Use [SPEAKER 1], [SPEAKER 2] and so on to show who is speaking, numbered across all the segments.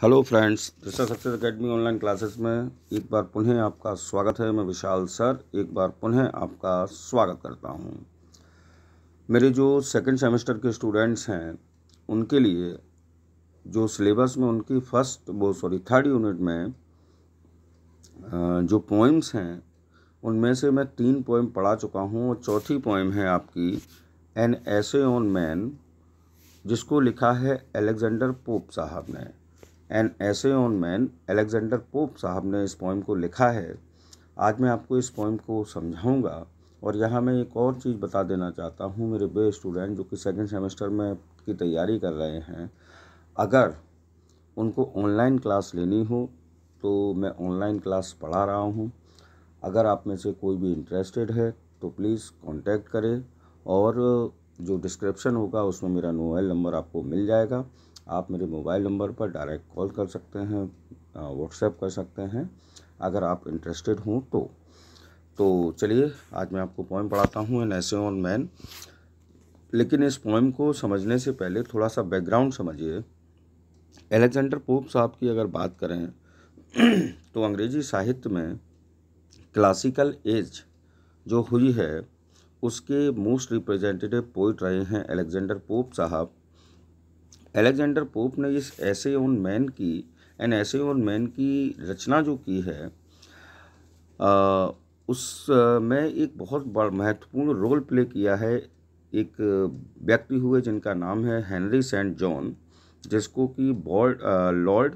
[SPEAKER 1] hello friends Disha success academy online classes में एक बार पुनः आपका स्वागत है मैं विशाल सर एक बार पुनः आपका स्वागत करता हूं मेरे जो सेकंड सेमेस्टर के स्टूडेंट्स हैं उनके लिए जो सिलेबस में उनकी फर्स्ट वो सॉरी थर्ड यूनिट में जो पोइम्स हैं उनमें से मैं तीन पोइम पढ़ा चुका हूँ और चौथी पोइम है आपकी एन ऐसे ऑन मैन जिसको लिखा है एलेक्जेंडर पोप साहब ने N essay on man Alexander Pope साहब ने इस पोइम को लिखा है आज मैं आपको इस पोइम को समझाऊंगा और यहाँ मैं एक और चीज़ बता देना चाहता हूँ मेरे बे स्टूडेंट जो कि सेकेंड सेमेस्टर में की तैयारी कर रहे हैं अगर उनको ऑनलाइन क्लास लेनी हो तो मैं ऑनलाइन क्लास पढ़ा रहा हूँ अगर आप में से कोई भी इंटरेस्टेड है तो प्लीज़ कांटेक्ट करें और जो डिस्क्रिप्शन होगा उसमें मेरा मोबाइल नंबर आपको मिल जाएगा आप मेरे मोबाइल नंबर पर डायरेक्ट कॉल कर सकते हैं व्हाट्सएप कर सकते हैं अगर आप इंटरेस्टेड हों तो तो चलिए आज मैं आपको पोइम पढ़ाता हूँ एन ऐसे ऑन मैन लेकिन इस पोइम को समझने से पहले थोड़ा सा बैकग्राउंड समझिए एलेक्जेंडर पोप साहब की अगर बात करें तो अंग्रेजी साहित्य में क्लासिकल एज जो हुई है उसके मोस्ट रिप्रेजेंटेटिव पोइट रहे हैं एलेक्जेंडर पोप साहब एलेक्जेंडर पोप ने इस ऐसे ऑन मैन की एन ऐसे ऑन मैन की रचना जो की है आ, उस में एक बहुत बड़ा महत्वपूर्ण रोल प्ले किया है एक व्यक्ति हुए जिनका नाम है हेनरी सेंट जॉन जिसको कि बॉर्ड लॉर्ड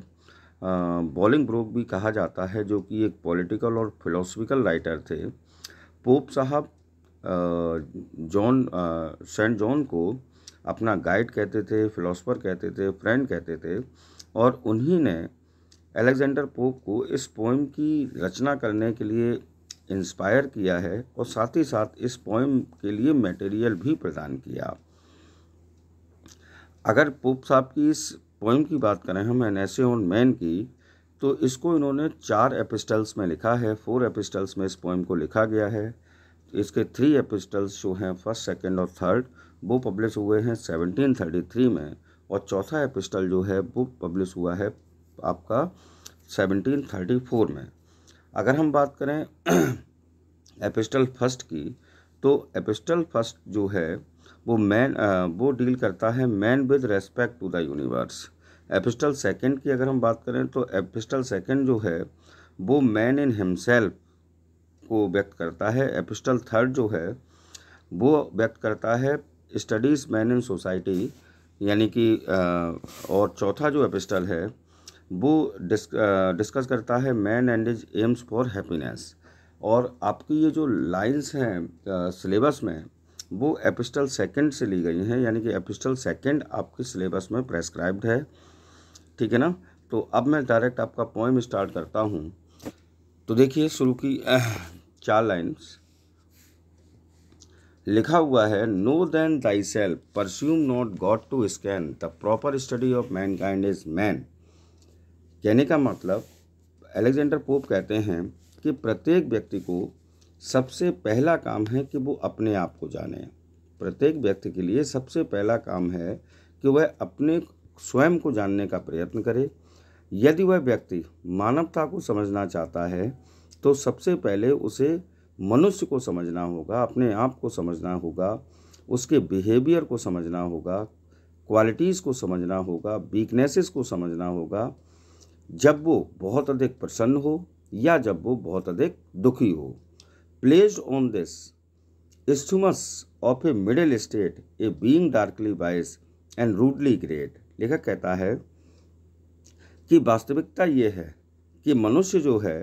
[SPEAKER 1] बॉलिंग ब्रोक भी कहा जाता है जो कि एक पॉलिटिकल और फिलोसफिकल राइटर थे पोप साहब जॉन सेंट जॉन को अपना गाइड कहते थे फिलोसफर कहते थे फ्रेंड कहते थे और उन्हीं ने अलेक्जेंडर पोप को इस पोइम की रचना करने के लिए इंस्पायर किया है और साथ ही साथ इस पोइम के लिए मटेरियल भी प्रदान किया अगर पोप साहब की इस पोइम की बात करें हम एन एस ऑन मैन की तो इसको इन्होंने चार एपिस्टल्स में लिखा है फोर एपिस्टल्स में इस पोइम को लिखा गया है इसके थ्री एपिस्टल्स जो हैं फर्स्ट सेकेंड और थर्ड वो पब्लिश हुए हैं 1733 में और चौथा एपिस्टल जो है वो पब्लिश हुआ है आपका 1734 में अगर हम बात करें एपिस्टल फर्स्ट की तो एपिस्टल फर्स्ट जो है वो मैन वो डील करता है man with respect to the universe epistle second की अगर हम बात करें तो एपिस्टल सेकंड जो है वो मैन इन हिमसेल्फ को व्यक्त करता है एपिस्टल थर्ड जो है वो व्यक्त करता है स्टडीज़ मैन इन सोसाइटी यानी कि और चौथा जो एपिस्टल है वो डिस्क, डिस्कस करता है man and his aims for happiness और आपकी ये जो लाइंस हैं सिलेबस में वो एपिस्टल सेकंड से ली गई हैं यानी कि एपिस्टल सेकंड आपके सिलेबस में प्रेस्क्राइब्ड है ठीक है ना तो अब मैं डायरेक्ट आपका पोइम स्टार्ट करता हूँ तो देखिए शुरू की चार लाइन्स लिखा हुआ है know then thy self presume not God to scan the proper study of mankind is man कहने का मतलब एलेक्जेंडर पोप कहते हैं कि प्रत्येक व्यक्ति को सबसे पहला काम है कि वो अपने आप को जाने प्रत्येक व्यक्ति के लिए सबसे पहला काम है कि वह अपने स्वयं को जानने का प्रयत्न करे यदि वह व्यक्ति मानवता को समझना चाहता है तो सबसे पहले उसे मनुष्य को समझना होगा अपने आप को समझना होगा उसके बिहेवियर को समझना होगा क्वालिटीज़ को समझना होगा वीकनेसेस को समझना होगा जब वो बहुत अधिक प्रसन्न हो या जब वो बहुत अधिक दुखी हो placed on this isthmus of a middle state a being darkly wise and rudely great लेखक कहता है कि वास्तविकता ये है कि मनुष्य जो है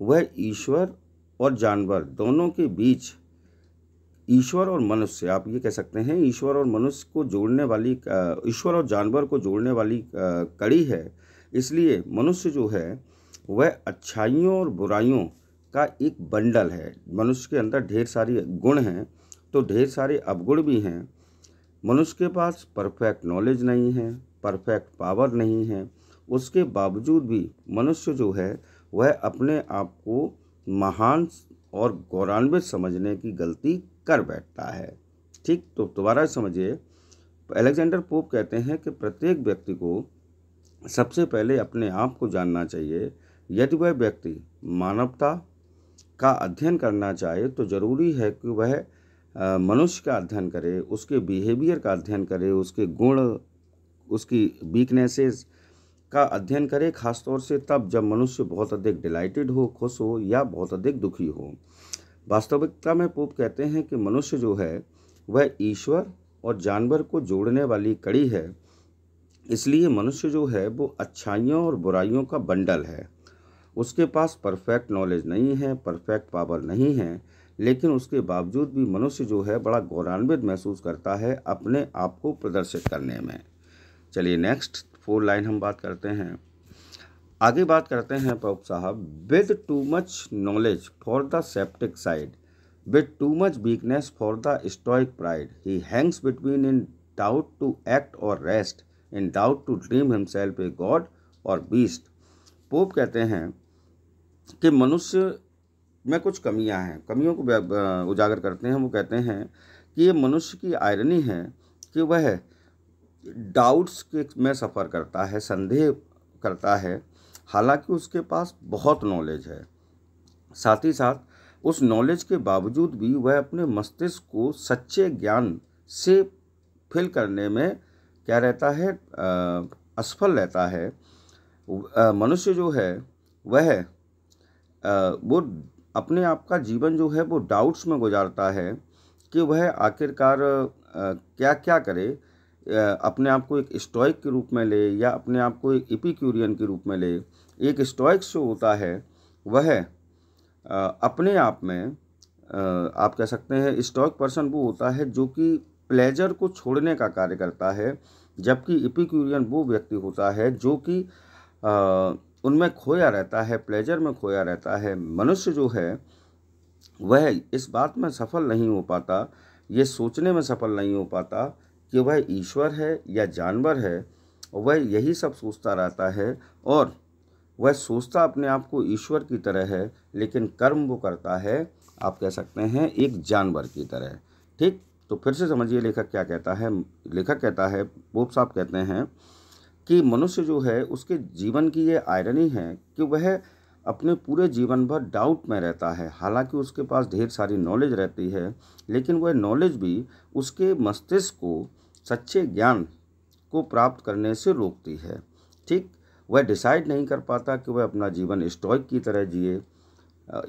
[SPEAKER 1] वह ईश्वर और जानवर दोनों के बीच ईश्वर और मनुष्य आप ये कह सकते हैं ईश्वर और मनुष्य को जोड़ने वाली ईश्वर और जानवर को जोड़ने वाली कड़ी है इसलिए मनुष्य जो है वह अच्छाइयों और बुराइयों का एक बंडल है मनुष्य के अंदर ढेर सारी गुण हैं तो ढेर सारे अवगुण भी हैं मनुष्य के पास परफेक्ट नॉलेज नहीं है परफेक्ट पावर नहीं है उसके बावजूद भी मनुष्य जो है वह अपने आप को महान और गौरवान्वित समझने की गलती कर बैठता है ठीक तो दोबारा समझिए अलेक्जेंडर पोप कहते हैं कि प्रत्येक व्यक्ति को सबसे पहले अपने आप को जानना चाहिए यदि वह व्यक्ति मानवता का अध्ययन करना चाहे तो ज़रूरी है कि वह मनुष्य का अध्ययन करे उसके बिहेवियर का अध्ययन करे उसके गुण उसकी वीकनेसेस का अध्ययन करें खासतौर से तब जब मनुष्य बहुत अधिक डिलाइटेड हो खुश हो या बहुत अधिक दुखी हो वास्तविकता में पोप कहते हैं कि मनुष्य जो है वह ईश्वर और जानवर को जोड़ने वाली कड़ी है इसलिए मनुष्य जो है वो अच्छाइयों और बुराइयों का बंडल है उसके पास परफेक्ट नॉलेज नहीं है परफेक्ट पावर नहीं है लेकिन उसके बावजूद भी मनुष्य जो है बड़ा गौरवान्वित महसूस करता है अपने आप को प्रदर्शित करने में चलिए नेक्स्ट फोर लाइन हम बात करते हैं आगे बात करते हैं पॉप साहब with too much knowledge for the sceptic side with too much weakness for the stoic pride he hangs between in doubt to act और rest in doubt to dream himself a god और beast Pope कहते हैं कि मनुष्य में कुछ कमियां हैं कमियों को उजागर करते हैं वो कहते हैं कि ये मनुष्य की आयरनी है कि वह डाउट्स के में सफ़र करता है संदेह करता है हालांकि उसके पास बहुत नॉलेज है साथ ही साथ उस नॉलेज के बावजूद भी वह अपने मस्तिष्क को सच्चे ज्ञान से फिल करने में क्या रहता है आ, असफल रहता है मनुष्य जो है वह वो अपने आप का जीवन जो है वो डाउट्स में गुजारता है कि वह आखिरकार क्या क्या करे अपने आप को एक स्टॉइक के रूप में ले या अपने आप को एक इपिक्यूरियन के रूप में ले एक स्टॉइक्स जो होता है वह अपने आप में आप कह सकते हैं स्टॉक पर्सन वो होता है जो कि प्लेजर को छोड़ने का कार्य करता है जबकि इपिक्यूरियन वो व्यक्ति होता है जो कि उनमें खोया रहता है प्लेजर में खोया रहता है मनुष्य जो है वह इस बात में सफल नहीं हो पाता ये सोचने में सफल नहीं हो पाता कि वह ईश्वर है या जानवर है वह यही सब सोचता रहता है और वह सोचता अपने आप को ईश्वर की तरह है लेकिन कर्म वो करता है आप कह सकते हैं एक जानवर की तरह ठीक तो फिर से समझिए लेखक क्या कहता है लेखक कहता है बोप साहब कहते हैं कि मनुष्य जो है उसके जीवन की ये आयरनी है कि वह अपने पूरे जीवन भर डाउट में रहता है हालांकि उसके पास ढेर सारी नॉलेज रहती है लेकिन वह नॉलेज भी उसके मस्तिष्क को सच्चे ज्ञान को प्राप्त करने से रोकती है ठीक वह डिसाइड नहीं कर पाता कि वह अपना जीवन स्टॉइक की तरह जिए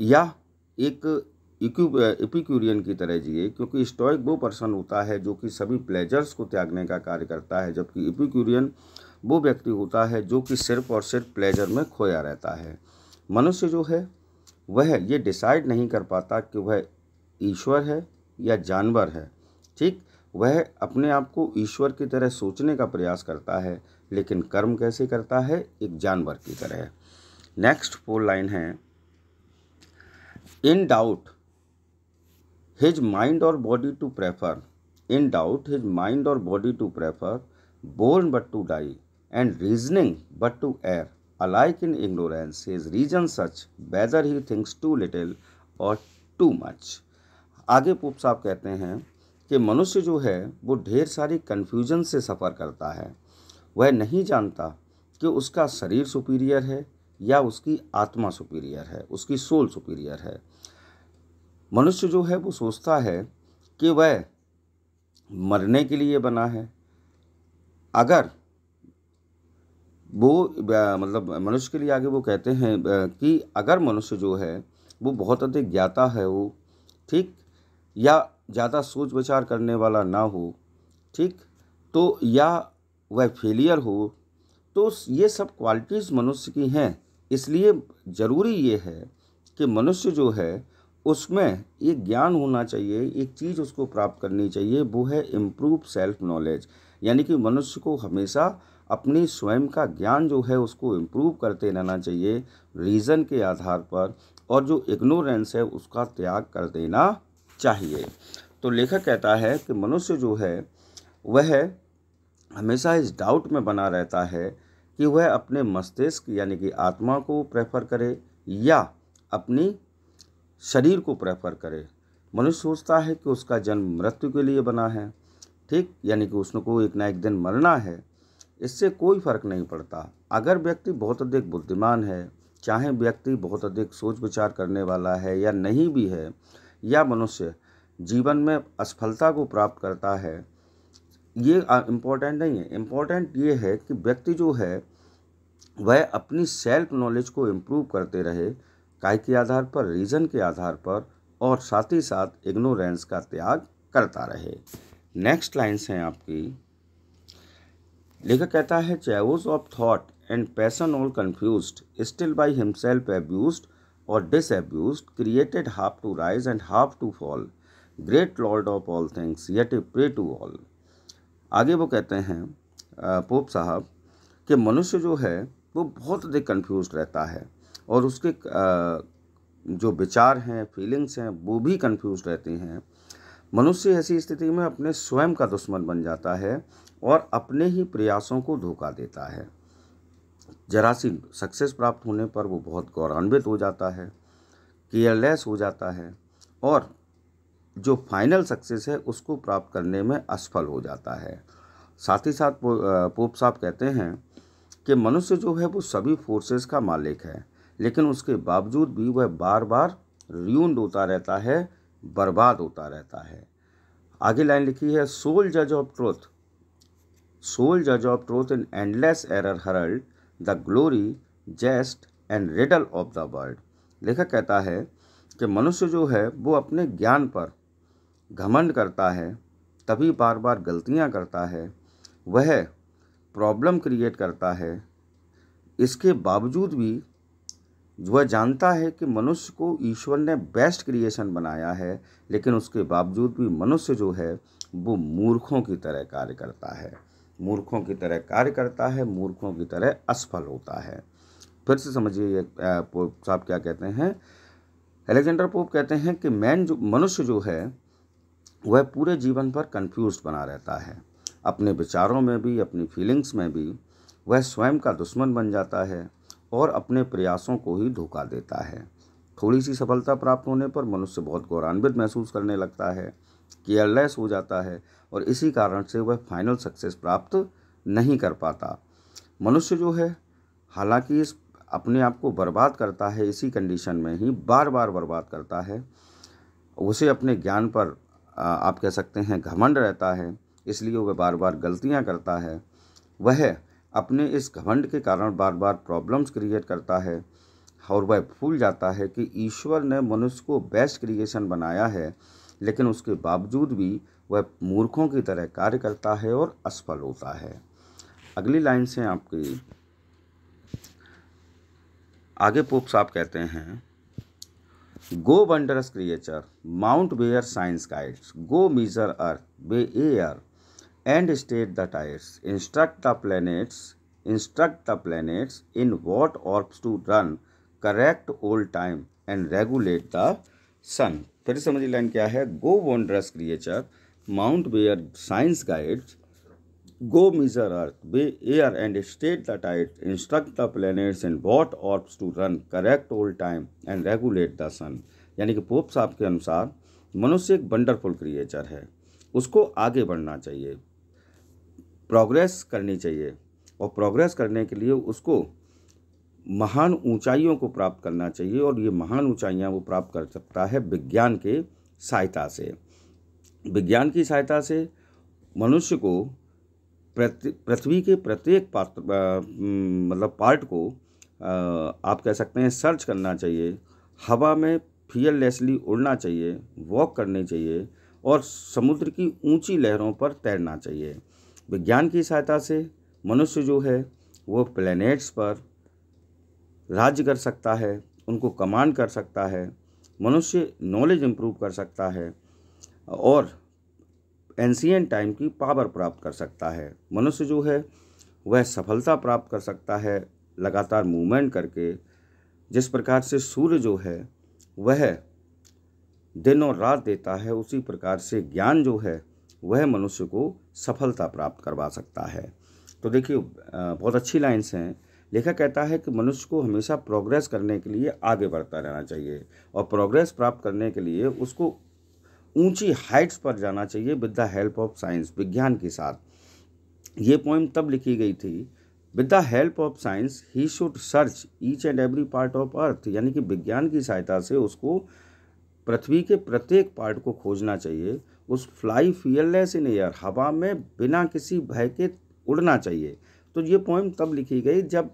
[SPEAKER 1] या एक इपिक्यूरियन की तरह जिए क्योंकि स्टॉइक वो पर्सन होता है जो कि सभी प्लेजर्स को त्यागने का कार्य करता है जबकि इपिक्यूरियन वो व्यक्ति होता है जो कि सिर्फ और सिर्फ प्लेजर में खोया रहता है मनुष्य जो है वह ये डिसाइड नहीं कर पाता कि वह ईश्वर है या जानवर है ठीक वह अपने आप को ईश्वर की तरह सोचने का प्रयास करता है लेकिन कर्म कैसे करता है एक जानवर की तरह नेक्स्ट फोर लाइन है इन डाउट हिज माइंड और body to prefer in doubt his mind और body to prefer born but to die and reasoning but to err alike in ignorance his reason such whether he thinks too little or too much आगे Pope साहब कहते हैं कि मनुष्य जो है वो ढेर सारी कन्फ्यूजन से सफ़र करता है वह नहीं जानता कि उसका शरीर सुपीरियर है या उसकी आत्मा सुपीरियर है उसकी सोल सुपीरियर है मनुष्य जो है वो सोचता है कि वह मरने के लिए बना है अगर वो मतलब मनुष्य के लिए आगे वो कहते हैं कि अगर मनुष्य जो है वो बहुत अधिक ज्ञाता है वो ठीक या ज़्यादा सोच विचार करने वाला ना हो ठीक तो या वह फेलियर हो तो ये सब क्वालिटीज़ मनुष्य की हैं इसलिए ज़रूरी ये है कि मनुष्य जो है उसमें ये ज्ञान होना चाहिए एक चीज़ उसको प्राप्त करनी चाहिए वो है इम्प्रूव सेल्फ नॉलेज यानी कि मनुष्य को हमेशा अपनी स्वयं का ज्ञान जो है उसको इम्प्रूव करते रहना चाहिए रीज़न के आधार पर और जो इग्नोरेंस है उसका त्याग कर देना चाहिए तो लेखक कहता है कि मनुष्य जो है वह हमेशा इस डाउट में बना रहता है कि वह अपने मस्तिष्क यानी कि आत्मा को प्रेफर करे या अपनी शरीर को प्रेफर करे मनुष्य सोचता है कि उसका जन्म मृत्यु के लिए बना है ठीक यानी कि उसको को एक ना एक दिन मरना है इससे कोई फर्क नहीं पड़ता अगर व्यक्ति बहुत अधिक बुद्धिमान है चाहे व्यक्ति बहुत अधिक सोच विचार करने वाला है या नहीं भी है या मनुष्य जीवन में असफलता को प्राप्त करता है ये इम्पोर्टेंट नहीं है इम्पोर्टेंट ये है कि व्यक्ति जो है वह अपनी सेल्फ नॉलेज को इम्प्रूव करते रहे काय के आधार पर रीज़न के आधार पर और साथ ही साथ इग्नोरेंस का त्याग करता रहे नेक्स्ट लाइन्स हैं आपकी लेखक कहता है chaos of thought and passion all confused still by himself abused और disabused created half to rise and half to fall great lord of all things yet a prey to all आगे वो कहते हैं pope साहब कि मनुष्य जो है वो बहुत अधिक कन्फ्यूज रहता है और उसके जो विचार हैं फीलिंग्स हैं वो भी कन्फ्यूज रहती हैं मनुष्य ऐसी स्थिति में अपने स्वयं का दुश्मन बन जाता है और अपने ही प्रयासों को धोखा देता है जरा सी सक्सेस प्राप्त होने पर वो बहुत गौरवान्वित हो जाता है केयरलेस हो जाता है और जो फाइनल सक्सेस है उसको प्राप्त करने में असफल हो जाता है साथ ही साथ पोप साहब कहते हैं कि मनुष्य जो है वो सभी फोर्सेस का मालिक है लेकिन उसके बावजूद भी वह बार बार रियूंड होता रहता है बर्बाद होता रहता है आगे लाइन लिखी है सोल जज of truth sole judge of truth in endless error herald the glory jest and riddle of the world लेखक कहता है कि मनुष्य जो है वो अपने ज्ञान पर घमंड करता है तभी बार बार गलतियां करता है वह प्रॉब्लम क्रिएट करता है इसके बावजूद भी वह जानता है कि मनुष्य को ईश्वर ने बेस्ट क्रिएशन बनाया है लेकिन उसके बावजूद भी मनुष्य जो है वो मूर्खों की तरह कार्य करता है मूर्खों की तरह कार्य करता है मूर्खों की तरह असफल होता है फिर से समझिए पोप साहब क्या कहते हैं एलेक्जेंडर पोप कहते हैं कि मैन जो मनुष्य जो है वह पूरे जीवन पर कंफ्यूज बना रहता है अपने विचारों में भी अपनी फीलिंग्स में भी वह स्वयं का दुश्मन बन जाता है और अपने प्रयासों को ही धोखा देता है थोड़ी सी सफलता प्राप्त होने पर मनुष्य बहुत गौरवान्वित महसूस करने लगता है केयरलेस हो जाता है और इसी कारण से वह फाइनल सक्सेस प्राप्त नहीं कर पाता मनुष्य जो है हालांकि इस अपने आप को बर्बाद करता है इसी कंडीशन में ही बार बार बर्बाद करता है उसे अपने ज्ञान पर आप कह सकते हैं घमंड रहता है इसलिए वह बार बार गलतियां करता है वह अपने इस घमंड के कारण बार बार प्रॉब्लम्स क्रिएट करता है और वह भूल जाता है कि ईश्वर ने मनुष्य को बेस्ट क्रिएशन बनाया है लेकिन उसके बावजूद भी वह मूर्खों की तरह कार्य करता है और असफल होता है अगली लाइन से आपकी आगे पोप साहब कहते हैं go wondrous creature mount where science guides go measure earth weigh air and state the tides instruct the planets instruct the planets in what orbs to run correct old time and regulate the sun फिर से मुझे line क्या है go wondrous creature mount where science guides go measure earth weigh air and state the tides instruct the planets and what orbs to run correct old time and regulate the sun यानी कि pope साहब के अनुसार मनुष्य एक wonderful creature है उसको आगे बढ़ना चाहिए प्रोग्रेस करनी चाहिए और प्रोग्रेस करने के लिए उसको महान ऊंचाइयों को प्राप्त करना चाहिए और ये महान ऊंचाइयां वो प्राप्त कर सकता है विज्ञान के सहायता से विज्ञान की सहायता से मनुष्य को पृथ्वी के प्रत्येक पात्र मतलब पार्ट को आप कह सकते हैं सर्च करना चाहिए हवा में फियरलेसली उड़ना चाहिए वॉक करनी चाहिए और समुद्र की ऊंची लहरों पर तैरना चाहिए विज्ञान की सहायता से मनुष्य जो है वो प्लैनेट्स पर राज्य कर सकता है उनको कमांड कर सकता है मनुष्य नॉलेज इम्प्रूव कर सकता है और एंशियन टाइम की पावर प्राप्त कर सकता है मनुष्य जो है वह सफलता प्राप्त कर सकता है लगातार मूवमेंट करके जिस प्रकार से सूर्य जो है वह दिन और रात देता है उसी प्रकार से ज्ञान जो है वह मनुष्य को सफलता प्राप्त करवा सकता है तो देखिए बहुत अच्छी लाइन्स हैं लेखक कहता है कि मनुष्य को हमेशा प्रोग्रेस करने के लिए आगे बढ़ता रहना चाहिए और प्रोग्रेस प्राप्त करने के लिए उसको ऊंची हाइट्स पर जाना चाहिए with the help of science विज्ञान के साथ ये पोइम तब लिखी गई थी with the help of science he should search each and every part of earth यानी कि विज्ञान की सहायता से उसको पृथ्वी के प्रत्येक पार्ट को खोजना चाहिए उस फ्लाई फियरलेस इन एयर हवा में बिना किसी भय के उड़ना चाहिए तो ये पोएम तब लिखी गई जब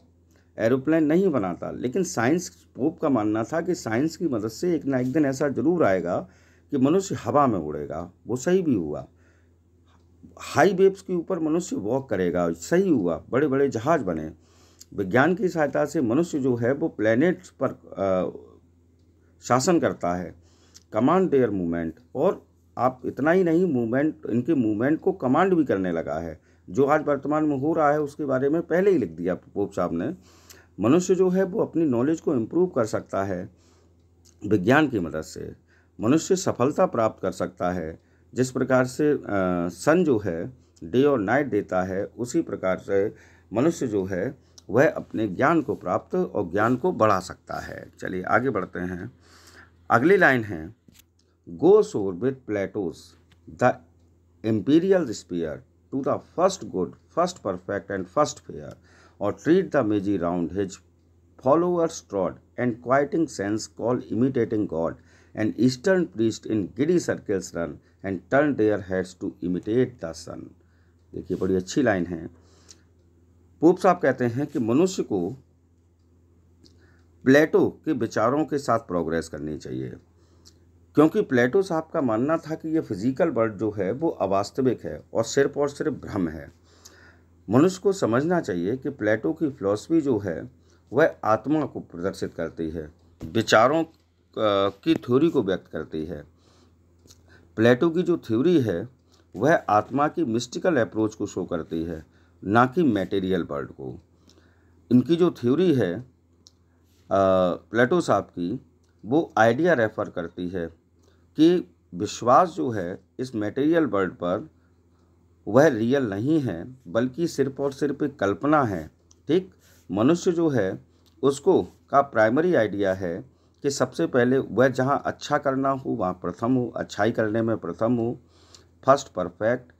[SPEAKER 1] एरोप्लेन नहीं बना था लेकिन साइंस पोप का मानना था कि साइंस की मदद से एक ना एक दिन ऐसा जरूर आएगा कि मनुष्य हवा में उड़ेगा वो सही भी हुआ हाई वेव्स के ऊपर मनुष्य वॉक करेगा सही हुआ बड़े बड़े जहाज बने विज्ञान की सहायता से मनुष्य जो है वो प्लैनेट्स पर आ, शासन करता है कमांड एयर मूवमेंट और आप इतना ही नहीं मूवमेंट इनके मूवमेंट को कमांड भी करने लगा है जो आज वर्तमान में हो रहा है उसके बारे में पहले ही लिख दिया पोप साहब ने मनुष्य जो है वो अपनी नॉलेज को इम्प्रूव कर सकता है विज्ञान की मदद से मनुष्य सफलता प्राप्त कर सकता है जिस प्रकार से सन जो है डे और नाइट देता है उसी प्रकार से मनुष्य जो है वह अपने ज्ञान को प्राप्त और ज्ञान को बढ़ा सकता है चलिए आगे बढ़ते हैं अगली लाइन है go soar with Plato's the empyreal sphere to the first good first perfect and first fair और tread the mazy round his followers trod and quitting sense call imitating God and eastern priest in giddy circles run and turn their heads to imitate the sun देखिए बड़ी अच्छी line है pope साहब कहते हैं कि मनुष्य को प्लेटो के विचारों के साथ प्रोग्रेस करनी चाहिए क्योंकि प्लेटो साहब का मानना था कि यह फिजिकल वर्ल्ड जो है वो अवास्तविक है और सिर्फ और सिर्फ भ्रम है मनुष्य को समझना चाहिए कि प्लेटो की फिलॉसफी जो है वह आत्मा को प्रदर्शित करती है विचारों की थ्योरी को व्यक्त करती है प्लेटो की जो थ्योरी है वह आत्मा की मिस्टिकल अप्रोच को शो करती है ना कि मेटेरियल वर्ल्ड को इनकी जो थ्योरी है प्लेटो साहब की वो आइडिया रेफर करती है कि विश्वास जो है इस मटेरियल वर्ल्ड पर वह रियल नहीं है बल्कि सिर्फ और सिर्फ एक कल्पना है ठीक मनुष्य जो है उसको का प्राइमरी आइडिया है कि सबसे पहले वह जहाँ अच्छा करना हो वहाँ प्रथम हो अच्छाई करने में प्रथम हो फर्स्ट परफेक्ट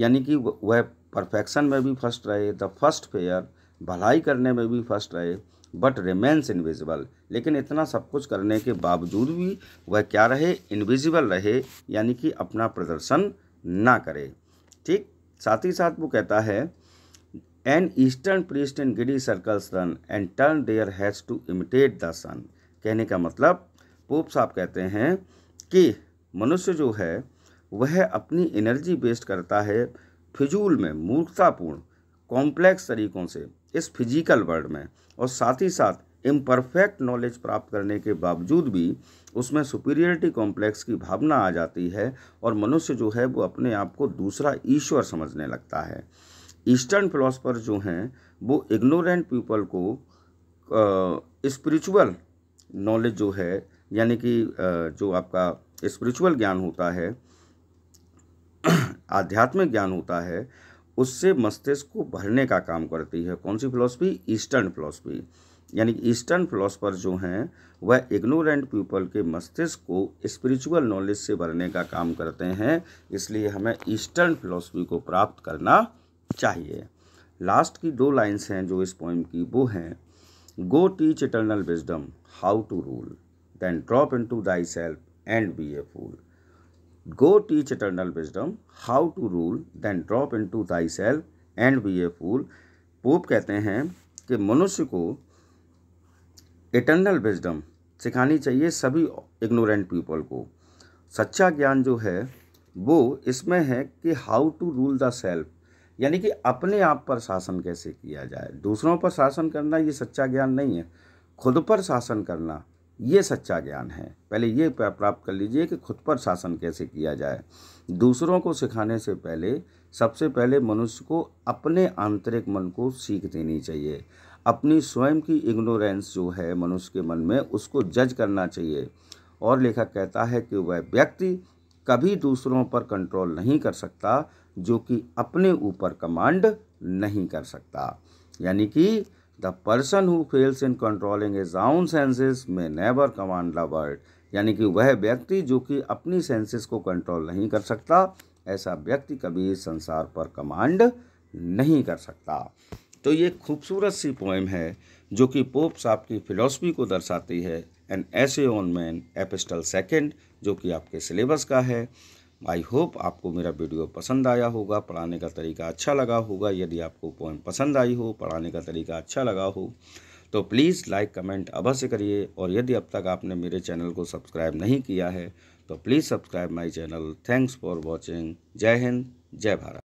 [SPEAKER 1] यानी कि वह परफेक्शन में भी फर्स्ट रहे द फर्स्ट फेयर भलाई करने में भी फर्स्ट रहे बट रिमेन्स इनविजिबल लेकिन इतना सब कुछ करने के बावजूद भी वह क्या रहे इनविजिबल रहे यानी कि अपना प्रदर्शन ना करे ठीक साथ ही साथ वो कहता है an eastern priest in giddy circles run and turn their heads to imitate the sun कहने का मतलब पोप साहब कहते हैं कि मनुष्य जो है वह अपनी एनर्जी वेस्ट करता है फिजूल में मूर्खतापूर्ण कॉम्प्लेक्स तरीक़ों से इस फिजिकल वर्ल्ड में और साथ ही साथ इम्परफेक्ट नॉलेज प्राप्त करने के बावजूद भी उसमें सुपीरियरिटी कॉम्प्लेक्स की भावना आ जाती है और मनुष्य जो है वो अपने आप को दूसरा ईश्वर समझने लगता है ईस्टर्न फिलोसफर जो हैं वो इग्नोरेंट पीपल को स्पिरिचुअल नॉलेज जो है यानी कि जो आपका स्पिरिचुअल ज्ञान होता है आध्यात्मिक ज्ञान होता है उससे मस्तिष्क को भरने का काम करती है कौन सी फिलोसफी ईस्टर्न फिलोसफी यानी कि ईस्टर्न फिलोसफर जो हैं वह इग्नोरेंट पीपल के मस्तिष्क को स्पिरिचुअल नॉलेज से भरने का काम करते हैं इसलिए हमें ईस्टर्न फिलोसफी को प्राप्त करना चाहिए लास्ट की दो लाइन्स हैं जो इस पोइम की वो हैं go teach eternal wisdom how to rule then drop into thy self and be a fool go teach eternal wisdom how to rule then drop into thy self and be a fool Pope कहते हैं कि मनुष्य को eternal wisdom सिखानी चाहिए सभी ignorant people को सच्चा ज्ञान जो है वो इसमें है कि how to rule the self यानी कि अपने आप पर शासन कैसे किया जाए दूसरों पर शासन करना ये सच्चा ज्ञान नहीं है खुद पर शासन करना ये सच्चा ज्ञान है पहले ये प्राप्त कर लीजिए कि खुद पर शासन कैसे किया जाए दूसरों को सिखाने से पहले सबसे पहले मनुष्य को अपने आंतरिक मन को सीख देनी चाहिए अपनी स्वयं की इग्नोरेंस जो है मनुष्य के मन में उसको जज करना चाहिए और लेखक कहता है कि वह व्यक्ति कभी दूसरों पर कंट्रोल नहीं कर सकता जो कि अपने ऊपर कमांड नहीं कर सकता यानी कि the person who fails in controlling his own senses में नेवर कमांड द वर्ल्ड यानी कि वह व्यक्ति जो कि अपनी सेंसेस को कंट्रोल नहीं कर सकता ऐसा व्यक्ति कभी संसार पर कमांड नहीं कर सकता तो ये खूबसूरत सी पोएम है जो कि पोप साहब की फ़िलासफ़ी को दर्शाती है N essay on man epistle second जो कि आपके सिलेबस का है आई होप आपको मेरा वीडियो पसंद आया होगा पढ़ाने का तरीका अच्छा लगा होगा यदि आपको पोएम पसंद आई हो पढ़ाने का तरीका अच्छा लगा हो तो प्लीज़ लाइक कमेंट अवश्य करिए और यदि अब तक आपने मेरे चैनल को सब्सक्राइब नहीं किया है तो please subscribe my channel thanks for watching जय हिंद जय भारत